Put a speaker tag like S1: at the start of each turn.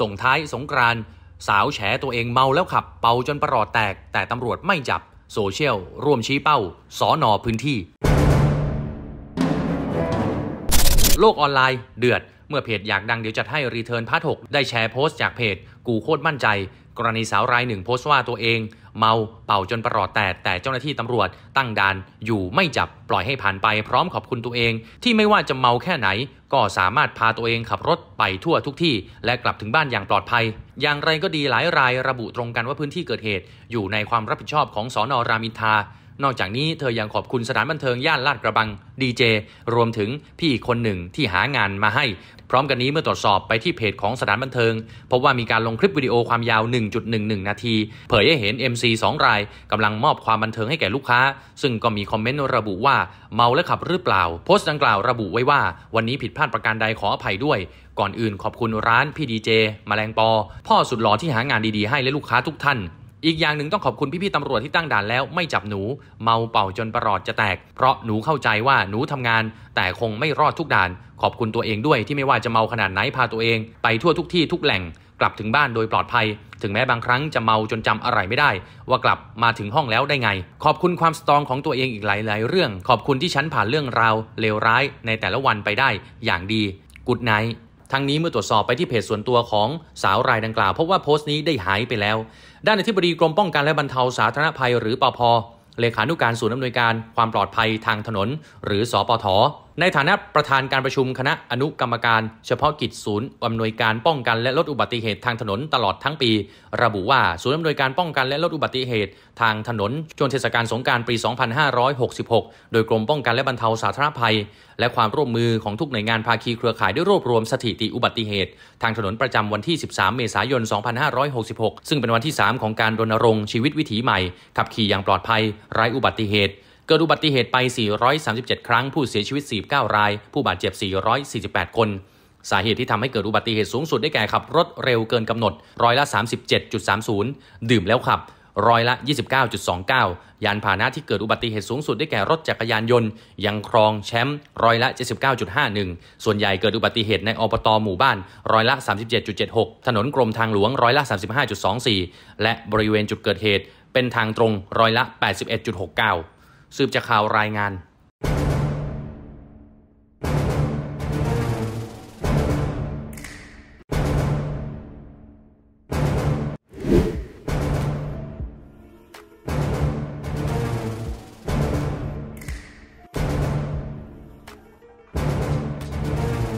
S1: ส่งท้ายสงกราน สาวแฉตัวเองเมาแล้วขับเป่าจนประหลอดแตกแต่ตำรวจไม่จับโซเชียลร่วมชี้เป้า สอนอพื้นที่ โลกออนไลน์เดือดเมื่อเพจอยากดังเดี๋ยวจัดให้รีเทิร์นพาร์ทหได้แชร์โพสต์จากเพจ กูโคตรมั่นใจ กรณีสาวรายหนึ่งโพสต์ว่าตัวเองเมาเป่าจนประหลอดแตกแต่เจ้าหน้าที่ตำรวจตั้งด่านอยู่ไม่จับปล่อยให้ผ่านไป พร้อมขอบคุณตัวเองที่ไม่ว่าจะเมาแค่ไหน ก็สามารถพาตัวเองขับรถไปทั่วทุกที่และกลับถึงบ้านอย่างปลอดภัย อย่างไรก็ดีหลายราย ระบุตรงกันว่าพื้นที่เกิดเหตุ อยู่ในความรับผิดชอบของสอนอรามินทานอกจากนี้เธอยังขอบคุณสถานบันเทิง ย่านลาดกระบังดีเจรวมถึงพี่คนหนึ่งที่หางานมาให้ พร้อมกันนี้เมื่อตรวจสอบไปที่เพจของสถานบันเทิงพบว่ามีการลงคลิปวิดีโอความยาว 1.11 นาที เผยให้เห็น MC 2 รายกำลังมอบความบันเทิงให้แก่ลูกค้า ซึ่งก็มีคอมเมนต์ระบุว่าเมาและขับหรือเปล่า โพสต์ดังกล่าวระบุไว้ว่า วันนี้ผิดพลาดประการใดขออภัยด้วย ก่อนอื่นขอบคุณร้านพี่ดีเจแมลงปอ พ่อสุดหล่อที่หางานดีๆ ให้และลูกค้าทุกท่านอีกอย่างหนึ่งต้องขอบคุณพี่ๆตำรวจที่ตั้งด่านแล้วไม่จับหนู เมาเป่าจนประหลอดจะแตกเพราะหนูเข้าใจว่าหนูทำงานแต่คงไม่รอดทุกด่าน ขอบคุณตัวเองด้วยที่ไม่ว่าจะเมาขนาดไหนพาตัวเองไปทั่วทุกที่ทุกแหล่งกลับถึงบ้านโดยปลอดภัย ถึงแม้บางครั้งจะเมาจนจำอะไรไม่ได้ ว่ากลับมาถึงห้องแล้วได้ไง ขอบคุณความสตองของตัวเองอีกหลาย ๆ เรื่อง ขอบคุณที่ฉันผ่านเรื่องราวเลวร้ายในแต่ละวันไปได้อย่างดีกุดไนท์ทั้งนี้เมื่อตรวจสอบไปที่เพจส่วนตัวของสาวรายดังกล่าวพบว่าโพสต์นี้ได้หายไปแล้ว ด้านอธิบดีกรมป้องกันและบรรเทาสาธารณภัยหรือปอพเลขานุการศูนย์อำนวยการความปลอดภัยทางถนนหรือสอปทในฐานะประธานการประชุมคณะอนุกรรมการ เฉพาะกิจศูนย์อำนวยการป้องกันและลดอุบัติเหตุทางถนนตลอดทั้งปี ระบุว่าศูนย์อำนวยการป้องกันและลดอุบัติเหตุ ทางถนนช่วงเทศกาลสงการปี 2566 โดย กรมป้องกันและบรรเทาสาธารณภัย และความร่วมมือของทุกหน่วยงานภาคีเครือข่ายได้รวบรวมสถิติอุบัติเหตุ ทางถนนประจำวันที่ 13 เมษายน 2566 ซึ่งเป็นวันที่ 3 ของการรณรงค์ชีวิตวิถีใหม่ขับขี่อย่างปลอดภัยไร้อุบัติเหตุเกิดอุบัติเหตุไป 437 ครั้งผู้เสียชีวิต 49 ราย ผู้บาดเจ็บ 448 คน สาเหตุที่ทำให้เกิดอุบัติเหตุสูงสุดได้แก่ขับรถเร็วเกินกำหนด ร้อยละ 37.30 ดื่มแล้วขับ ร้อยละ 29.29 ยานพาหนะที่เกิดอุบัติเหตุสูงสุดได้แก่รถจักรยานยนต์ ยังครองแชมป์ ร้อยละ 79.51 ส่วนใหญ่เกิดอุบัติเหตุในอบตหมู่บ้าน ร้อยละ 37.76 ถนนกรมทางหลวง ร้อยละ 35.24 และบริเวณจุดเกิดเหตุ เป็นทางตรง ร้อยละ 81.69สืบจากข่าวรายงาน